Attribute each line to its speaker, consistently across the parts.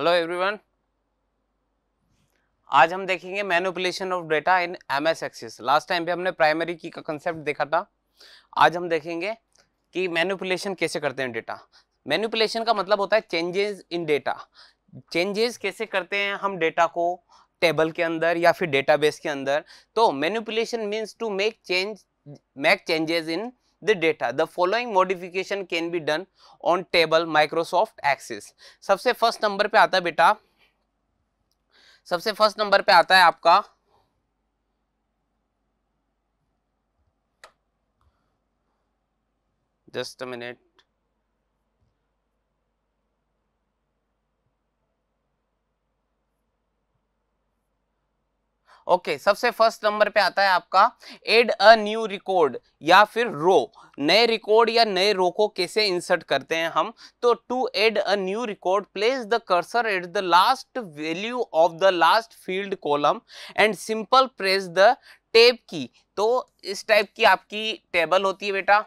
Speaker 1: Hello everyone आज हम देखेंगे manipulation of data in M S access last time पे हमने प्राइमरी की का कंसेप्ट देखा था आज हम देखेंगे कि मैनुपुलेशन कैसे करते हैं डेटा मैनुपुलेशन का मतलब होता है चेंजेस इन डेटा चेंजेस कैसे करते हैं हम डेटा को टेबल के अंदर या फिर डेटाबेस के अंदर तो manipulation means to make change make changes in the data. The following modification can be done on table Microsoft Access. सबसे फर्स्ट नंबर पे आता है बेटा सबसे फर्स्ट नंबर पे आता है आपका जस्ट मिनट ओके okay, सबसे फर्स्ट नंबर पे आता है आपका एड अ न्यू रिकॉर्ड या फिर रो नए रिकॉर्ड या नए रो को कैसे इंसर्ट करते हैं हम तो to add a new record place the cursor at the last value of the last field column and simple press the tab key तो इस टाइप की आपकी टेबल होती है बेटा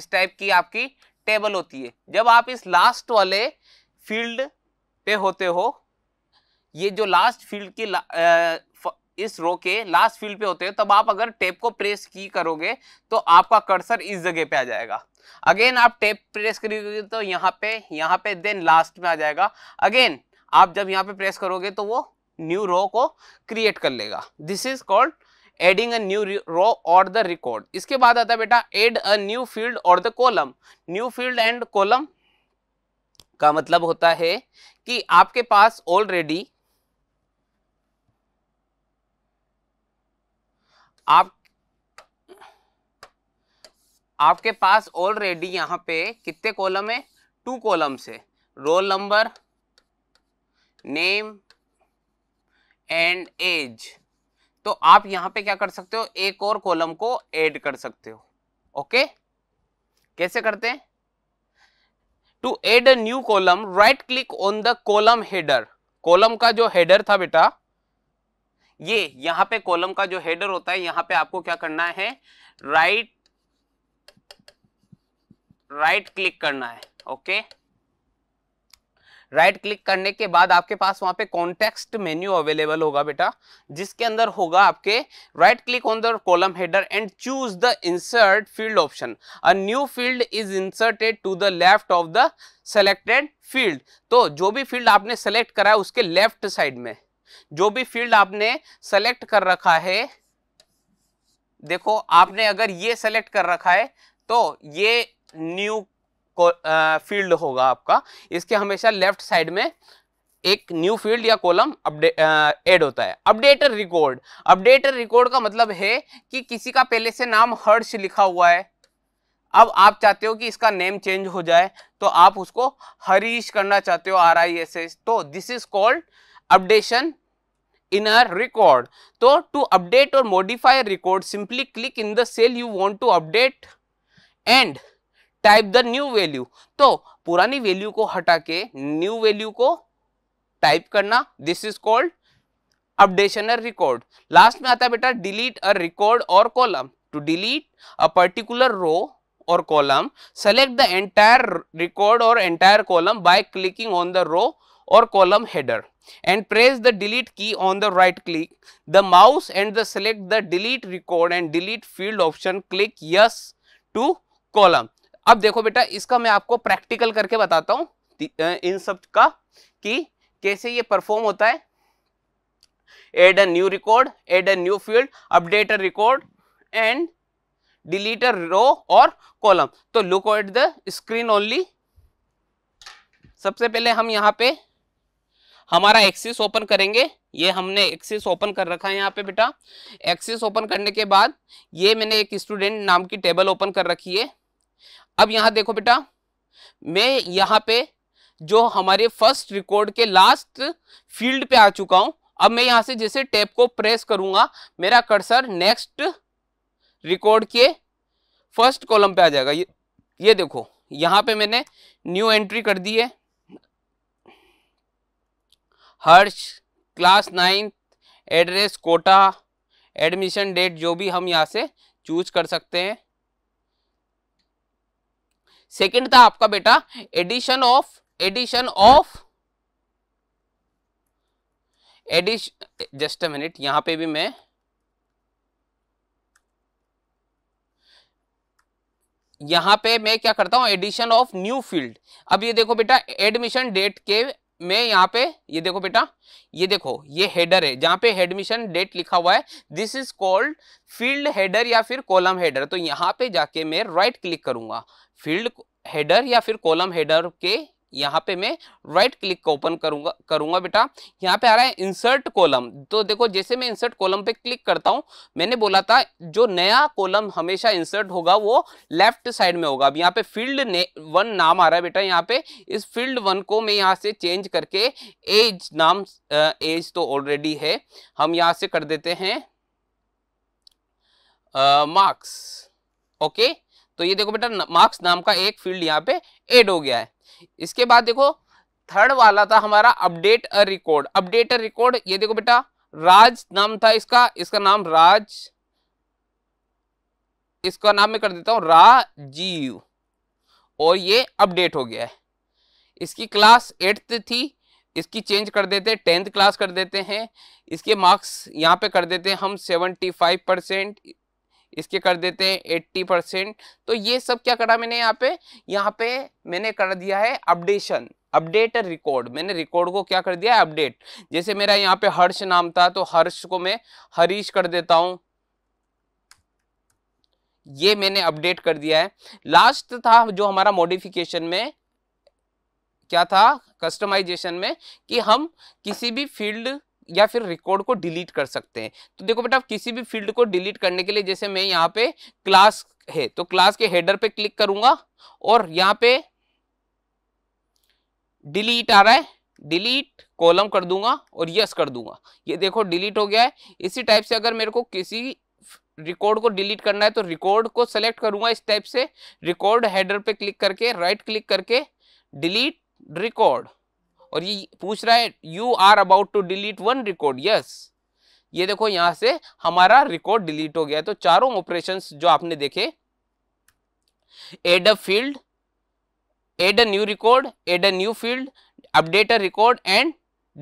Speaker 1: इस टाइप की आपकी टेबल होती है जब आप इस लास्ट वाले फील्ड पे होते हो ये जो लास्ट फील्ड की ला, इस रो के लास्ट फील्ड पे होते हैं तब आप अगर टेप को प्रेस की करोगे तो आपका कर्सर इस जगह पे आ जाएगा अगेन आप टेप प्रेस करोगे तो यहाँ पे यहाँ पे देन लास्ट में आ जाएगा अगेन आप जब यहाँ पे प्रेस करोगे तो वो न्यू रो को क्रिएट कर लेगा this is called adding a new row और द रिकॉर्ड इसके बाद आता है बेटा एड अ न्यू फील्ड और the column new field and column का मतलब होता है कि आपके पास ऑलरेडी आप आपके पास ऑलरेडी यहाँ पे कितने कॉलम है टू कॉलम्स है roll number name and age तो आप यहाँ पे क्या कर सकते हो एक और कॉलम को ऐड कर सकते हो ओके कैसे करते हैं to add a new column right click on the column header column का जो हेडर था बेटा ये यहां पे कॉलम का जो हेडर होता है यहां पे आपको क्या करना है राइट राइट क्लिक करना है ओके राइट क्लिक करने के बाद आपके पास वहां पे कॉन्टेक्स्ट मेन्यू अवेलेबल होगा बेटा जिसके अंदर होगा आपके right click on the column header and choose the insert field option a new field is inserted to the left of the selected field तो जो भी फील्ड आपने सेलेक्ट करा है उसके लेफ्ट साइड में जो भी फील्ड आपने सेलेक्ट कर रखा है देखो आपने अगर ये सेलेक्ट कर रखा है तो ये न्यू फील्ड होगा आपका इसके हमेशा लेफ्ट साइड में एक न्यू फील्ड या कॉलम अपडेट एड होता है अपडेटर रिकॉर्ड अपडेटर रिकॉर्ड का मतलब है कि किसी का पहले से नाम हर्ष लिखा हुआ है अब आप चाहते हो कि इसका नेम चेंज हो जाए तो आप उसको हरीश करना चाहते हो आर आई एस एस तो this is called updation in a record. So, to update or modify a record simply click in the cell you want to update and type the new value. purani value ko hata ke new value ko type karna this is called updation a record last mein aata hai beta delete a record or column to delete a particular row or column select the entire record or entire column by clicking on the row or column header and press the delete key on the right click the mouse and the select the delete record and delete field option click yes to column अब देखो बेटा इसका मैं आपको practical करके बताता हूँ इन सब का कि कैसे ये परफॉर्म होता है add a new record add a new field update a record and delete a row or column. तो look at the screen only. सबसे पहले हम यहाँ पे हमारा एक्सिस ओपन करेंगे ये हमने एक्सिस ओपन कर रखा है यहाँ पे बेटा एक्सिस ओपन करने के बाद ये मैंने एक स्टूडेंट नाम की टेबल ओपन कर रखी है अब यहाँ देखो बेटा मैं यहाँ पे जो हमारे फर्स्ट रिकॉर्ड के लास्ट फील्ड पे आ चुका हूँ अब मैं यहाँ से जैसे टैप को प्रेस करूंगा मेरा कर्सर नेक्स्ट रिकॉर्ड के फर्स्ट कॉलम पे आ जाएगा ये ये देखो यहाँ पे मैंने न्यू एंट्री कर दी है Harsh class ninth address Kota admission date जो भी हम यहाँ से चूज कर सकते हैं सेकंड था आपका बेटा एडिशन ऑफ एडिशन ऑफ एडिश जस्ट अ मिनट यहां पे भी मैं यहां पे मैं क्या करता हूं एडिशन ऑफ न्यू फील्ड अब ये देखो बेटा एडमिशन डेट के मैं यहाँ पे ये देखो बेटा ये देखो ये हेडर है जहाँ पे एडमिशन डेट लिखा हुआ है this is called field header या फिर कॉलम हेडर तो यहाँ पे जाके मैं राइट क्लिक करूंगा फील्ड हेडर या फिर कॉलम हेडर के यहाँ पे मैं राइट क्लिक का ओपन करूंगा करूंगा बेटा यहाँ पे आ रहा है इंसर्ट कॉलम तो देखो जैसे मैं इंसर्ट कॉलम पे क्लिक करता हूँ मैंने बोला था जो नया कॉलम हमेशा इंसर्ट होगा वो लेफ्ट साइड में होगा अब यहाँ पे फील्ड वन नाम आ रहा है बेटा यहाँ पे इस फील्ड वन को मैं यहाँ से चेंज करके एज नाम एज तो ऑलरेडी है हम यहाँ से कर देते हैं मार्क्स ओके okay? तो ये देखो बेटा मार्क्स नाम का एक फील्ड यहाँ पे एड हो गया है इसके बाद देखो थर्ड वाला था हमारा update a record update a record ये देखो बेटा राज नाम था इसका इसका नाम राज इसका नाम मैं कर देता हूं राजीव और ये अपडेट हो गया है इसकी क्लास एट्थ थी इसकी चेंज कर देते हैं टेंथ क्लास कर देते हैं इसके मार्क्स यहाँ पे कर देते हैं हम सेवेंटी फाइव परसेंट इसके कर देते हैं एट्टी परसेंट तो ये सब क्या करा मैंने यहाँ पे यहाँ पे मैंने कर दिया है अपडेशन अपडेट रिकॉर्ड मैंने रिकॉर्ड को क्या कर दिया है अपडेट जैसे मेरा यहाँ पे हर्ष नाम था तो हर्ष को मैं हरीश कर देता हूँ ये मैंने अपडेट कर दिया है लास्ट था जो हमारा मॉडिफिकेशन में क्या था कस्टमाइजेशन में कि हम किसी भी फील्ड या फिर रिकॉर्ड को डिलीट कर सकते हैं तो देखो बेटा आप किसी भी फील्ड को डिलीट करने के लिए जैसे मैं यहाँ पे क्लास है तो क्लास के हेडर पे क्लिक करूंगा और यहाँ पे डिलीट आ रहा है डिलीट कॉलम कर दूंगा और यस कर दूंगा ये देखो डिलीट हो गया है इसी टाइप से अगर मेरे को किसी रिकॉर्ड को डिलीट करना है तो रिकॉर्ड को सेलेक्ट करूंगा इस टाइप से रिकॉर्ड हेडर पे क्लिक करके राइट क्लिक करके डिलीट रिकॉर्ड और ये पूछ रहा है you are about to delete one record yes ये देखो यहां से हमारा रिकॉर्ड डिलीट हो गया तो चारों ऑपरेशन जो आपने देखे add a field add a new record add a new field update a record and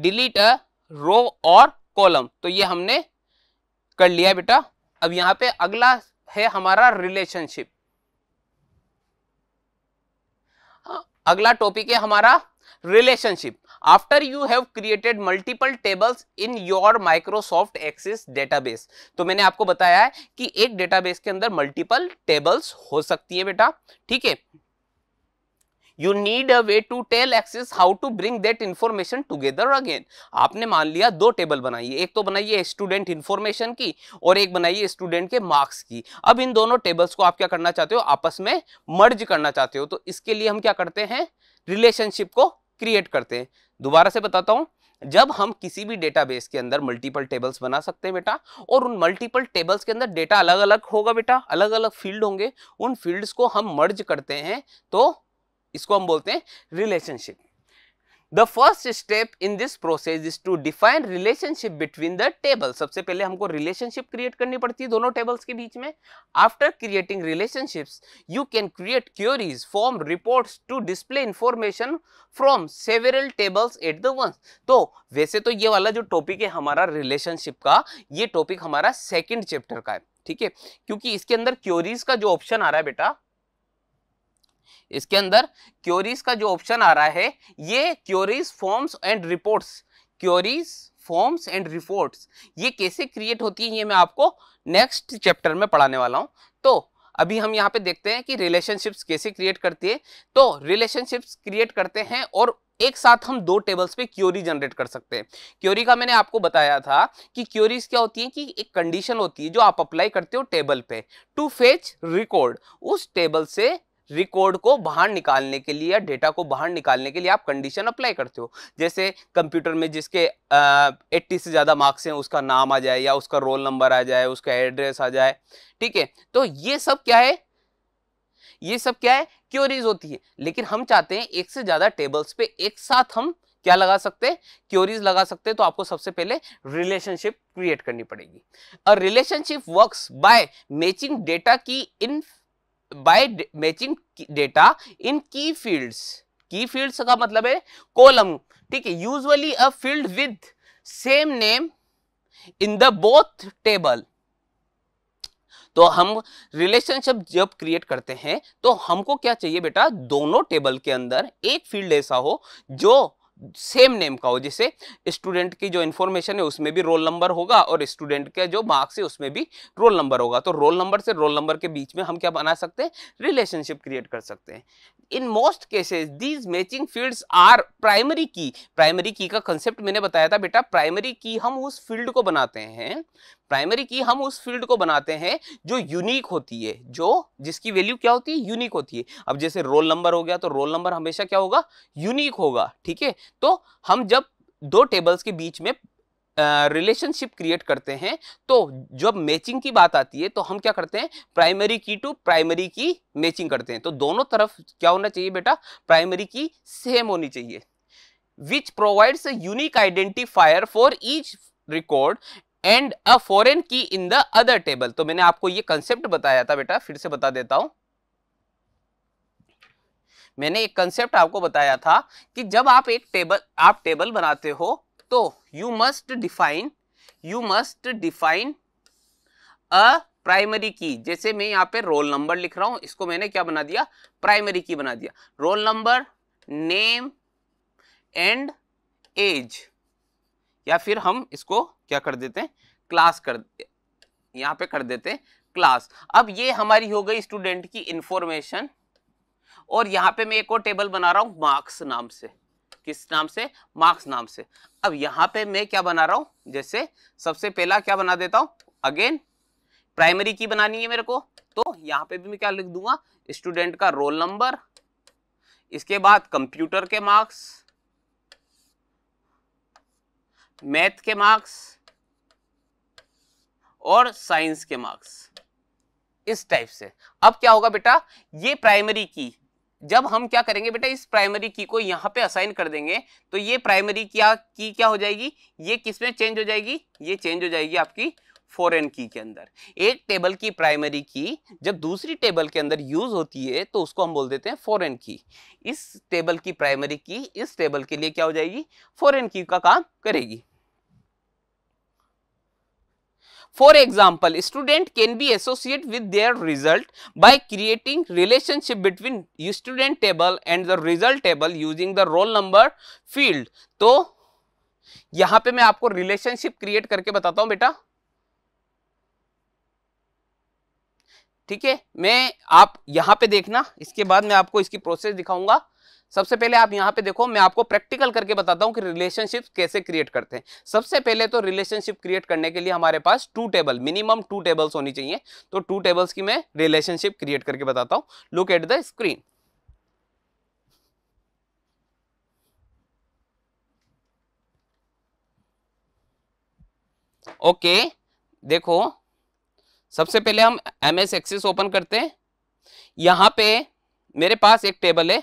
Speaker 1: delete a row और कॉलम तो ये हमने कर लिया बेटा अब यहां पे अगला है हमारा रिलेशनशिप हाँ, अगला टॉपिक है हमारा relationship after you have created multiple tables in your Microsoft Access database तो मैंने आपको बताया है कि एक database के अंदर multiple tables हो सकती है बेटा ठीक है you need a way to tell Access how to bring that information together again आपने मान लिया दो टेबल बनाइए एक तो बनाइए स्टूडेंट इन्फॉर्मेशन की और एक बनाइए स्टूडेंट के मार्क्स की अब इन दोनों टेबल्स को आप क्या करना चाहते हो आपस में मर्ज करना चाहते हो तो इसके लिए हम क्या करते हैं रिलेशनशिप को क्रिएट करते हैं दोबारा से बताता हूँ जब हम किसी भी डेटाबेस के अंदर मल्टीपल टेबल्स बना सकते हैं बेटा और उन मल्टीपल टेबल्स के अंदर डेटा अलग अलग होगा बेटा अलग अलग फील्ड होंगे उन फील्ड्स को हम मर्ज करते हैं तो इसको हम बोलते हैं relationship The first step in this process is to define relationship between the table सबसे पहले हमको रिलेशनशिप क्रिएट करनी पड़ती है दोनों टेबल्स के बीच में after creating relationships, you can create queries, form reports to display information from several tables at the once तो वैसे तो ये वाला जो टॉपिक है हमारा रिलेशनशिप का ये टॉपिक हमारा सेकेंड चैप्टर का है ठीक है क्योंकि इसके अंदर क्योरीज का जो ऑप्शन आ रहा है बेटा इसके अंदर क्योरीज का जो ऑप्शन आ रहा है ये queries forms and reports queries forms and reports ये कैसे क्रिएट होती है ये मैं आपको नेक्स्ट चैप्टर में पढ़ाने वाला हूँ तो अभी हम यहाँ पे देखते हैं कि रिलेशनशिप्स कैसे क्रिएट करती है तो रिलेशनशिप्स क्रिएट करते हैं और एक साथ हम दो टेबल्स पे क्योरी जनरेट कर सकते हैं क्योरी का मैंने आपको बताया था कि क्योरीज क्या होती है कि एक कंडीशन होती है जो आप अप्लाई करते हो टेबल पे टू फेच रिकॉर्ड उस टेबल से रिकॉर्ड को बाहर निकालने के लिए या डेटा को बाहर निकालने के लिए आप कंडीशन अप्लाई करते हो जैसे कंप्यूटर में जिसके एट्टी से ज़्यादा मार्क्स हैं उसका नाम आ जाए या उसका रोल नंबर आ जाए उसका एड्रेस आ जाए ठीक है तो ये सब क्या है ये सब क्या है क्योरीज होती है लेकिन हम चाहते हैं एक से ज़्यादा टेबल्स पर एक साथ हम क्या लगा सकते हैं क्योरीज लगा सकते हैं तो आपको सबसे पहले रिलेशनशिप क्रिएट करनी पड़ेगी और relationship works by matching data key in by matching data in key fields की फील्ड्स का मतलब है कॉलम ठीक है usually a field with same name in the both table तो हम रिलेशनशिप जब क्रिएट करते हैं तो हमको क्या चाहिए बेटा दोनों टेबल के अंदर एक फील्ड ऐसा हो जो सेम नेम का हो जिसे स्टूडेंट की जो इन्फॉर्मेशन है उसमें भी रोल नंबर होगा और स्टूडेंट के जो मार्क्स है उसमें भी रोल नंबर होगा तो रोल नंबर से रोल नंबर के बीच में हम क्या बना सकते हैं रिलेशनशिप क्रिएट कर सकते हैं in most cases these matching fields are primary key primary key का कंसेप्ट मैंने बताया था बेटा प्राइमरी की हम उस फील्ड को बनाते हैं प्राइमरी की हम उस फील्ड को बनाते हैं जो यूनिक होती है जो जिसकी वैल्यू क्या होती है यूनिक होती है अब जैसे रोल नंबर हो गया तो रोल नंबर हमेशा क्या होगा यूनिक होगा ठीक है तो हम जब दो टेबल्स के बीच में रिलेशनशिप uh, क्रिएट करते हैं तो जब मैचिंग की बात आती है तो हम क्या करते हैं प्राइमरी की टू प्राइमरी की मैचिंग करते हैं तो दोनों तरफ क्या होना चाहिए बेटा प्राइमरी की सेम होनी चाहिए which provides unique identifier for each record and a foreign key in the other table तो मैंने आपको ये कंसेप्ट बताया था बेटा फिर से बता देता हूं मैंने एक कंसेप्ट आपको बताया था कि जब आप एक टेबल आप टेबल बनाते हो तो you must define you must define a primary key जैसे मैं यहाँ पे रोल नंबर लिख रहा हूं इसको मैंने क्या बना दिया प्राइमरी की बना दिया roll number name and age या फिर हम इसको क्या कर देते हैं क्लास कर यहाँ पे कर देते हैं क्लास अब ये हमारी हो गई स्टूडेंट की इंफॉर्मेशन और यहाँ पे मैं एक और टेबल बना रहा हूँ मार्क्स नाम से किस नाम से मार्क्स नाम से अब यहाँ पे मैं क्या बना रहा हूँ जैसे सबसे पहला क्या बना देता हूँ अगेन प्राइमरी की बनानी है मेरे को तो यहाँ पे भी मैं क्या लिख दूंगा स्टूडेंट का रोल नंबर इसके बाद कंप्यूटर के मार्क्स मैथ के मार्क्स और साइंस के मार्क्स इस टाइप से अब क्या होगा बेटा ये प्राइमरी की जब हम क्या करेंगे बेटा इस प्राइमरी की को यहाँ पे असाइन कर देंगे तो ये प्राइमरी क्या की क्या हो जाएगी ये किस में चेंज हो जाएगी ये चेंज हो जाएगी आपकी फॉरेन की के अंदर एक टेबल की प्राइमरी की जब दूसरी टेबल के अंदर यूज होती है तो उसको हम बोल देते हैं फॉरेन की इस टेबल की प्राइमरी की इस टेबल के लिए क्या हो जाएगी फॉरेन की का काम करेगी For example, student can be associated with their result by creating relationship between student table and the result table using the roll number field. तो यहां पे मैं आपको रिलेशनशिप क्रिएट करके बताता हूं बेटा ठीक है मैं आप यहां पे देखना इसके बाद मैं आपको इसकी प्रोसेस दिखाऊंगा सबसे पहले आप यहाँ पे देखो मैं आपको प्रैक्टिकल करके बताता हूँ कि रिलेशनशिप कैसे क्रिएट करते हैं सबसे पहले तो रिलेशनशिप क्रिएट करने के लिए हमारे पास two table minimum two tables होनी चाहिए तो टू टेबल्स की मैं रिलेशनशिप क्रिएट करके बताता हूँ look at the screen okay okay, देखो सबसे पहले हम एम एस ओपन करते हैं यहाँ पे मेरे पास एक टेबल है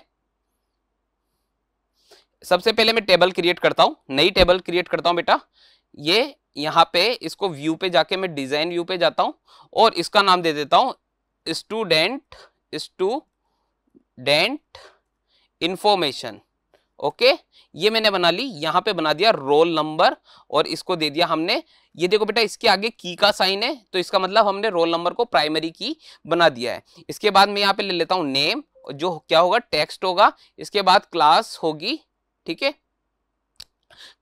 Speaker 1: सबसे पहले मैं टेबल क्रिएट करता हूँ नई टेबल क्रिएट करता हूँ बेटा ये यहाँ पे इसको व्यू पे जाके मैं डिज़ाइन व्यू पे जाता हूँ और इसका नाम दे देता हूँ स्टूडेंट स्टूडेंट इन्फॉर्मेशन ओके ये मैंने बना ली यहाँ पे बना दिया रोल नंबर और इसको दे दिया हमने ये देखो बेटा इसके आगे की का साइन है तो इसका मतलब हमने रोल नंबर को प्राइमरी की बना दिया है इसके बाद मैं यहाँ पे ले लेता हूँ नेम जो क्या होगा टेक्स्ट होगा इसके बाद क्लास होगी ठीक है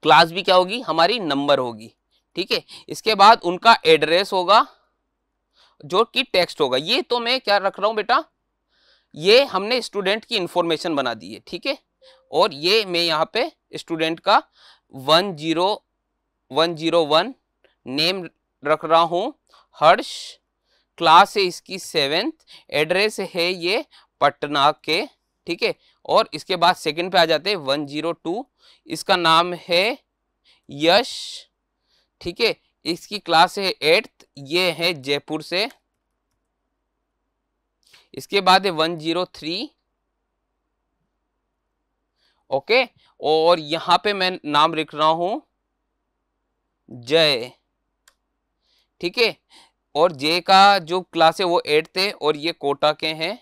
Speaker 1: क्लास भी क्या होगी हमारी नंबर होगी ठीक है इसके बाद उनका एड्रेस होगा जो कि टेक्स्ट होगा ये तो मैं क्या रख रहा हूँ बेटा ये हमने स्टूडेंट की इंफॉर्मेशन बना दी है ठीक है और ये मैं यहाँ पे स्टूडेंट का one zero one zero one name रख रहा हूँ हर्ष क्लास है इसकी सेवेंथ एड्रेस है ये पटना के ठीक है और इसके बाद सेकंड पे आ जाते हैं वन जीरो टू इसका नाम है यश ठीक है इसकी क्लास है एट्थ ये है जयपुर से इसके बाद है वन जीरो थ्री ओके और यहाँ पे मैं नाम लिख रहा हूँ जय ठीक है और जे का जो क्लास है वो एट्थ है और ये कोटा के हैं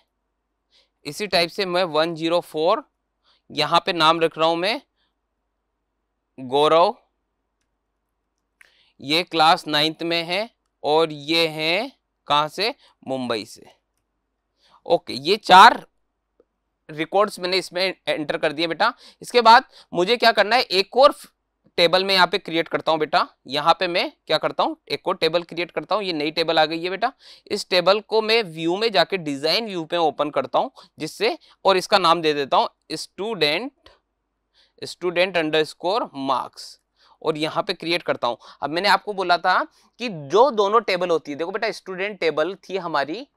Speaker 1: इसी टाइप से मैं वन जीरो फोर यहाँ पर नाम रख रहा हूँ मैं गौरव ये क्लास नाइन्थ में है और ये हैं कहाँ से मुंबई से ओके ये चार रिकॉर्ड्स मैंने इसमें एंटर कर दिए बेटा इसके बाद मुझे क्या करना है एक और टेबल में यहाँ पे क्रिएट करता हूँ बेटा यहाँ पे मैं क्या करता हूँ एक और टेबल क्रिएट करता हूँ ये नई टेबल आ गई है बेटा इस टेबल को मैं व्यू में जाके डिजाइन व्यू पे ओपन करता हूँ जिससे और इसका नाम दे देता हूँ स्टूडेंट स्टूडेंट अंडर मार्क्स और यहाँ पे क्रिएट करता हूँ अब मैंने आपको बोला था कि जो दोनों टेबल होती है देखो बेटा स्टूडेंट टेबल थी हमारी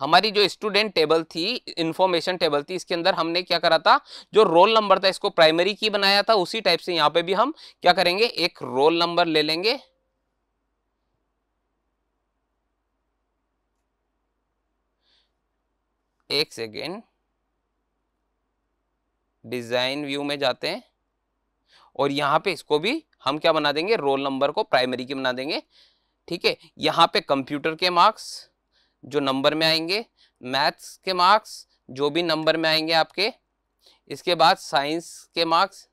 Speaker 1: हमारी जो स्टूडेंट टेबल थी इन्फॉर्मेशन टेबल थी इसके अंदर हमने क्या करा था जो रोल नंबर था इसको प्राइमरी की बनाया था उसी टाइप से यहाँ पे भी हम क्या करेंगे एक रोल नंबर ले लेंगे एक सेकेंड डिज़ाइन व्यू में जाते हैं और यहां पे इसको भी हम क्या बना देंगे रोल नंबर को प्राइमरी की बना देंगे ठीक है यहां पे कंप्यूटर के मार्क्स जो नंबर में आएंगे मैथ्स के मार्क्स जो भी नंबर में आएंगे आपके इसके बाद साइंस के मार्क्स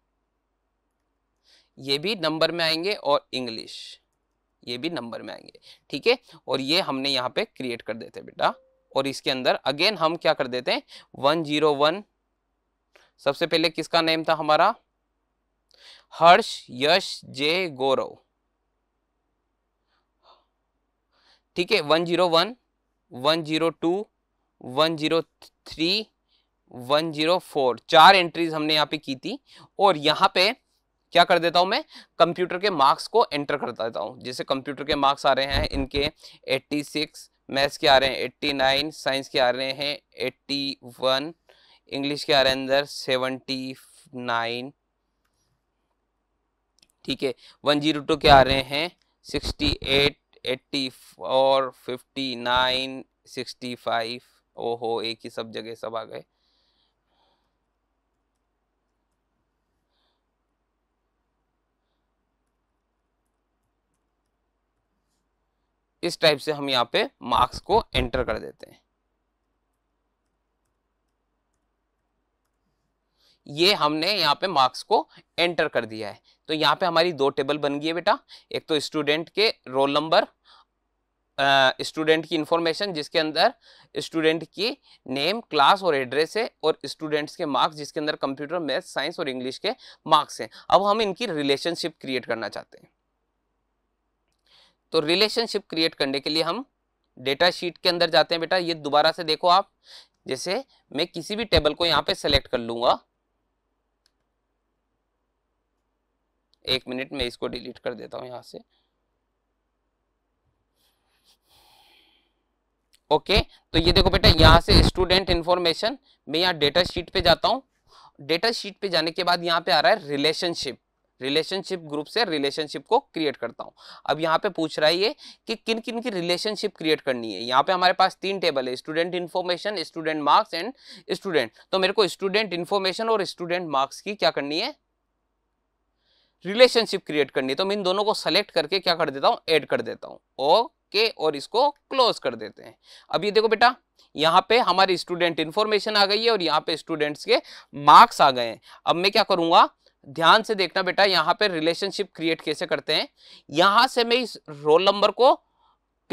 Speaker 1: ये भी नंबर में आएंगे और इंग्लिश ये भी नंबर में आएंगे ठीक है और ये हमने यहाँ पे क्रिएट कर देते हैं बेटा और इसके अंदर अगेन हम क्या कर देते हैं वन जीरो वन सबसे पहले किसका नेम था हमारा हर्ष यश जे गौरव ठीक है one zero one one zero two one zero three one zero four चार एंट्रीज हमने यहाँ पे की थी और यहाँ पे क्या कर देता हूँ मैं कंप्यूटर के मार्क्स को एंटर कर देता हूँ जैसे कंप्यूटर के मार्क्स आ रहे हैं इनके एट्टी सिक्स मैथ्स के आ रहे हैं एट्टी नाइन साइंस के आ रहे हैं एट्टी वन इंग्लिश के आ रहे हैं अंदर नाइन ठीक है वन जीरो टू के आ रहे हैं sixty eight eighty fifty nine sixty five ओहो एक ही सब जगह सब आ गए इस टाइप से हम यहाँ पे मार्क्स को एंटर कर देते हैं ये हमने यहाँ पे मार्क्स को एंटर कर दिया है तो यहाँ पे हमारी दो टेबल बन गई है बेटा एक तो स्टूडेंट के रोल नंबर स्टूडेंट की इंफॉर्मेशन जिसके अंदर स्टूडेंट की नेम क्लास और एड्रेस है और स्टूडेंट्स के मार्क्स जिसके अंदर कंप्यूटर मैथ साइंस और इंग्लिश के मार्क्स हैं अब हम इनकी रिलेशनशिप क्रिएट करना चाहते हैं तो रिलेशनशिप क्रिएट करने के लिए हम डेटा शीट के अंदर जाते हैं बेटा ये दोबारा से देखो आप जैसे मैं किसी भी टेबल को यहाँ पे सेलेक्ट कर लूँगा एक मिनट में इसको डिलीट कर देता हूँ यहाँ से ओके तो ये देखो बेटा यहाँ से स्टूडेंट इन्फॉर्मेशन मैं यहाँ डेटा शीट पे जाता हूँ डेटा शीट पे जाने के बाद यहाँ पे आ रहा है रिलेशनशिप रिलेशनशिप ग्रुप से रिलेशनशिप को क्रिएट करता हूँ अब यहाँ पे पूछ रहा है ये कि किन किन की रिलेशनशिप क्रिएट करनी है यहाँ पे हमारे पास तीन टेबल है student information student marks and student तो मेरे को स्टूडेंट इन्फॉर्मेशन और स्टूडेंट मार्क्स की क्या करनी है रिलेशनशिप क्रिएट करनी तो मैं इन दोनों को सेलेक्ट करके क्या कर देता हूँ ऐड कर देता हूँ ओके और इसको क्लोज कर देते हैं अब ये देखो बेटा यहाँ पे हमारे स्टूडेंट इन्फॉर्मेशन आ गई है और यहाँ पे स्टूडेंट्स के मार्क्स आ गए हैं अब मैं क्या करूँगा ध्यान से देखना बेटा यहाँ पे रिलेशनशिप क्रिएट कैसे करते हैं यहाँ से मैं इस रोल नंबर को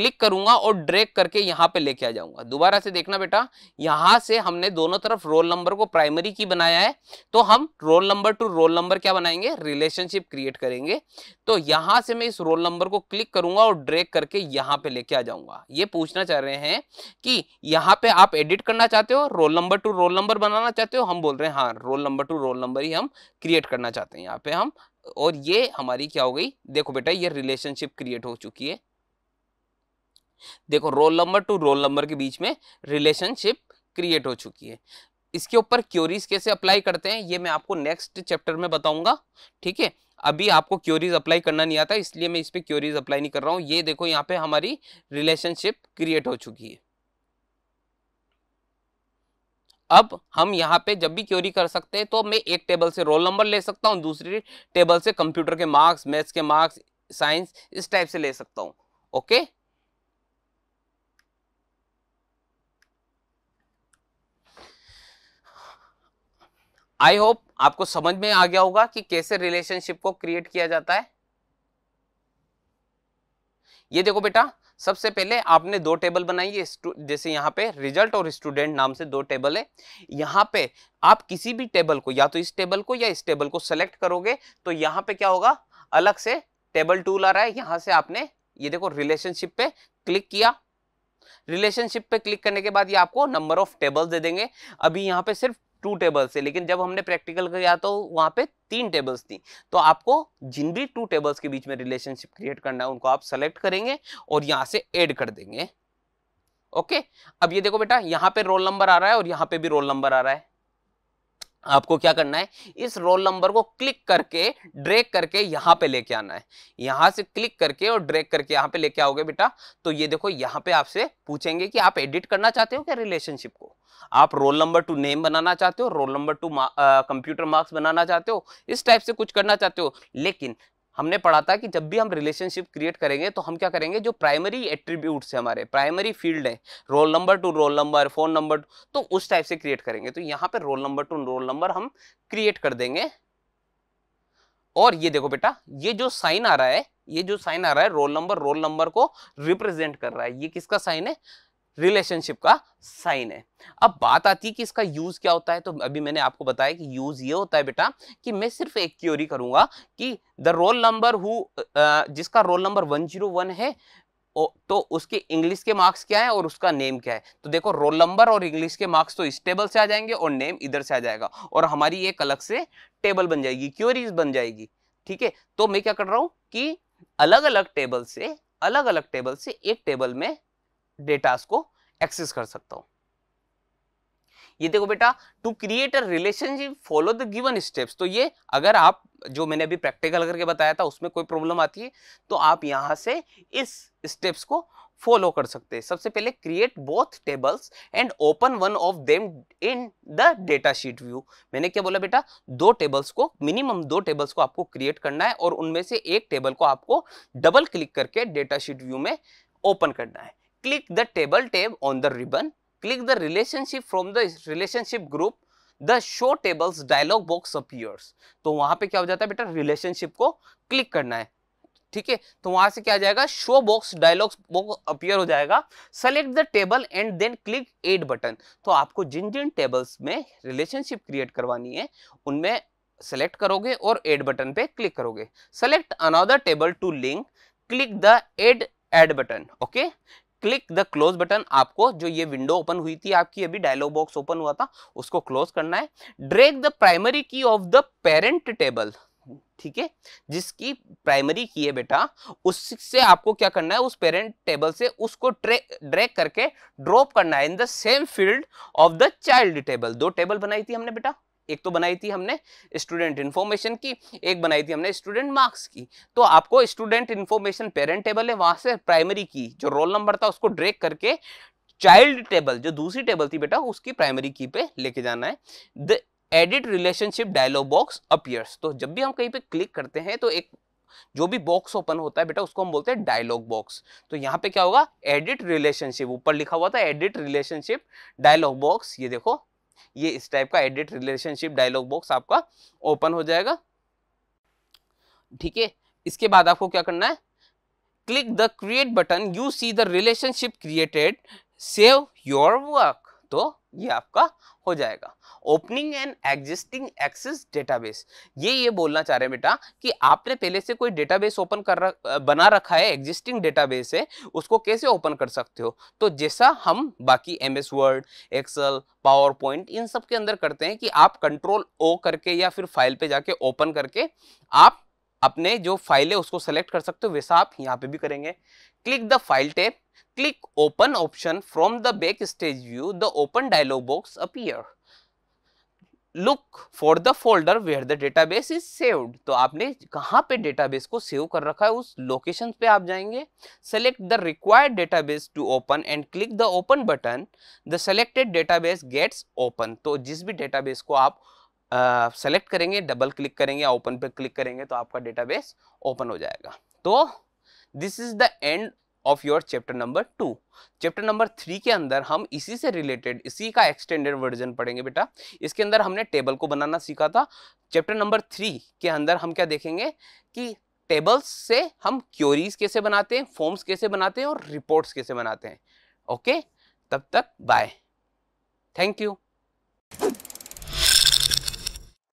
Speaker 1: क्लिक करूंगा और ड्रैग करके यहाँ पे लेके आ जाऊंगा दोबारा से देखना बेटा यहाँ से हमने दोनों तरफ रोल नंबर को प्राइमरी की बनाया है तो हम roll number to roll number क्या बनाएंगे रिलेशनशिप क्रिएट करेंगे तो यहाँ से मैं इस रोल नंबर को क्लिक करूंगा और ड्रैग करके यहाँ पे लेके आ जाऊंगा ये पूछना चाह रहे हैं कि यहाँ पे आप एडिट करना चाहते हो roll number to roll number बनाना चाहते हो हम बोल रहे हैं हाँ roll number to roll number ही हम क्रिएट करना चाहते हैं यहाँ पे हम और ये हमारी क्या हो गई देखो बेटा ये रिलेशनशिप क्रिएट हो चुकी है देखो roll number to roll number के बीच में रिलेशनशिप क्रिएट हो चुकी है इसके ऊपर क्योरीज कैसे अप्लाई करते हैं ये मैं आपको नेक्स्ट चैप्टर में बताऊंगा ठीक है अभी आपको क्योरीज अप्लाई करना नहीं आता इसलिए मैं इस पर क्योरीज अप्लाई नहीं कर रहा हूँ ये देखो यहाँ पे हमारी रिलेशनशिप क्रिएट हो चुकी है अब हम यहाँ पे जब भी क्योरी कर सकते हैं तो मैं एक टेबल से रोल नंबर ले सकता हूँ दूसरी टेबल से कंप्यूटर के मार्क्स मैथ्स के मार्क्स साइंस इस टाइप से ले सकता हूँ ओके okay? आई होप आपको समझ में आ गया होगा कि कैसे रिलेशनशिप को क्रिएट किया जाता है ये देखो बेटा सबसे पहले आपने दो टेबल बनाई है जैसे यहाँ पे रिजल्ट और स्टूडेंट नाम से दो टेबल है यहाँ पे आप किसी भी टेबल को या तो इस टेबल को या इस टेबल को सेलेक्ट करोगे तो यहाँ पे क्या होगा अलग से टेबल टूल आ रहा है यहाँ से आपने ये देखो रिलेशनशिप पे क्लिक किया रिलेशनशिप पे क्लिक करने के बाद ये आपको नंबर ऑफ टेबल दे देंगे अभी यहाँ पे सिर्फ टू टेबल्स थे लेकिन जब हमने प्रैक्टिकल किया तो वहाँ पे तीन टेबल्स थी तो आपको जिन भी टू टेबल्स के बीच में रिलेशनशिप क्रिएट करना है उनको आप सेलेक्ट करेंगे और यहाँ से एड कर देंगे ओके अब ये देखो बेटा यहाँ पे रोल नंबर आ रहा है और यहाँ पे भी रोल नंबर आ रहा है आपको क्या करना है इस रोल नंबर को क्लिक करके ड्रैग करके यहाँ पे लेके आना है यहाँ से क्लिक करके और ड्रैग करके यहाँ पे लेके आओगे बेटा तो ये देखो यहाँ पे आपसे पूछेंगे कि आप एडिट करना चाहते हो क्या रिलेशनशिप को आप रोल नंबर टू नेम बनाना चाहते हो roll number to computer marks बनाना चाहते हो इस टाइप से कुछ करना चाहते हो लेकिन हमने पढ़ा था कि जब भी हम रिलेशनशिप क्रिएट करेंगे तो हम क्या करेंगे जो प्राइमरी एट्रीब्यूट्स है हमारे प्राइमरी फील्ड है roll number to roll number phone number तो उस टाइप से क्रिएट करेंगे तो यहाँ पर roll number to roll number हम क्रिएट कर देंगे और ये देखो बेटा ये जो साइन आ रहा है ये जो साइन आ रहा है रोल नंबर रोल नंबर को रिप्रेजेंट कर रहा है ये किसका साइन है रिलेशनशिप का साइन है अब बात आती है कि इसका यूज क्या होता है तो अभी मैंने आपको बताया कि यूज ये होता है बेटा कि मैं सिर्फ एक क्योरी करूंगा कि द रोल नंबर हु जिसका रोल नंबर 101 है तो उसके इंग्लिश के मार्क्स क्या है और उसका नेम क्या है तो देखो रोल नंबर और इंग्लिश के मार्क्स तो इस टेबल से आ जाएंगे और नेम इधर से आ जाएगा और हमारी एक अलग से टेबल बन जाएगी क्योरीज बन जाएगी ठीक है तो मैं क्या कर रहा हूं कि अलग अलग टेबल से अलग अलग टेबल से एक टेबल में डेटास को एक्सेस कर सकता हूं ये देखो बेटा to create a relationship follow the given steps तो ये अगर आप जो मैंने अभी प्रैक्टिकल करके बताया था उसमें कोई प्रॉब्लम आती है तो आप यहां से इस स्टेप्स को फॉलो कर सकते हैं सबसे पहले create both tables and open one of them in the data sheet view मैंने क्या बोला बेटा दो टेबल्स को मिनिमम दो टेबल्स को आपको क्रिएट करना है और उनमें से एक टेबल को आपको डबल क्लिक करके डेटा शीट व्यू में ओपन करना है click the table tab on the ribbon, click the relationship from the relationship group, the show tables dialog box appears. तो वहां पे क्या हो जाता है बेटा relationship को click करना है ठीक है तो वहां से क्या आ जाएगा show box dialog box appear हो जाएगा select the table and then click add button तो आपको जिन जिन टेबल्स में रिलेशनशिप क्रिएट करवानी है उनमें सेलेक्ट करोगे और एड बटन पे क्लिक करोगे select another table to link click the add add button okay click the close button आपको जो ये विंडो ओपन हुई थी आपकी अभी डायलॉग बॉक्स ओपन हुआ था उसको क्लोज करना है drag the primary key of the parent table ठीक है जिसकी प्राइमरी की है बेटा उससे आपको क्या करना है उस पेरेंट टेबल से उसको ड्रैग करके ड्रॉप करना है in the same field of the child table दो टेबल बनाई थी हमने बेटा एक तो बनाई थी हमने स्टूडेंट इन्फॉर्मेशन की एक बनाई थी हमने स्टूडेंट मार्क्स की तो आपको स्टूडेंट इन्फॉर्मेशन पेरेंट टेबल है वहां से प्राइमरी की जो रोल नंबर था उसको ड्रेक करके चाइल्ड टेबल जो दूसरी टेबल थी बेटा उसकी प्राइमरी की पे लेके जाना है the edit relationship dialog box appears तो जब भी हम कहीं पे क्लिक करते हैं तो एक जो भी बॉक्स ओपन होता है बेटा उसको हम बोलते हैं डायलॉग बॉक्स तो यहाँ पे क्या होगा एडिट रिलेशनशिप ऊपर लिखा हुआ था एडिट रिलेशनशिप डायलॉग बॉक्स ये देखो ये इस टाइप का एडिट रिलेशनशिप डायलॉग बॉक्स आपका ओपन हो जाएगा ठीक है इसके बाद आपको क्या करना है click the create button you see the relationship created save your work तो ये आपका हो जाएगा opening and existing Access database ये ये बोलना चाह रहे हैं बेटा कि आपने पहले से कोई डेटाबेस ओपन कर रख, बना रखा है एग्जिस्टिंग डेटाबेस है उसको कैसे ओपन कर सकते हो तो जैसा हम बाकी M S Word Excel PowerPoint इन सब के अंदर करते हैं कि आप कंट्रोल ओ करके या फिर फाइल पे जाके ओपन करके आप अपने जो फाइल है उसको सेलेक्ट कर सकते हो वैसा आप यहाँ पे भी करेंगे click the file tab click open option from the backstage view the open dialog box appear look for the folder where the database is saved तो आपने कहाँ पे डेटाबेस को सेव कर रखा है उस लोकेशन पे आप जाएंगे select the required database to open and click the open button the selected database gets open तो जिस भी डेटाबेस को आप सेलेक्ट uh, करेंगे डबल क्लिक करेंगे ओपन पे क्लिक करेंगे तो आपका डेटाबेस ओपन हो जाएगा तो this is the end of your chapter number two chapter number three के अंदर हम इसी से रिलेटेड इसी का एक्सटेंडेड वर्जन पढ़ेंगे बेटा इसके अंदर हमने टेबल को बनाना सीखा था चैप्टर नंबर थ्री के अंदर हम क्या देखेंगे कि टेबल्स से हम क्योरीज कैसे बनाते हैं फॉर्म्स कैसे बनाते हैं और रिपोर्ट्स कैसे बनाते हैं ओके तब तक बाय थैंक यू